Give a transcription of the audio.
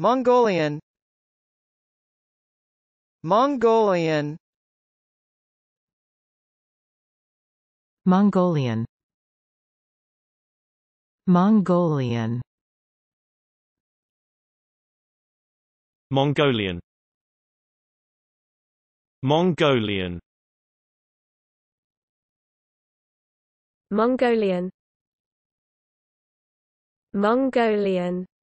Mongolian Mongolian Mongolian Mongolian Mongolian Mongolian Mongolian Mongolian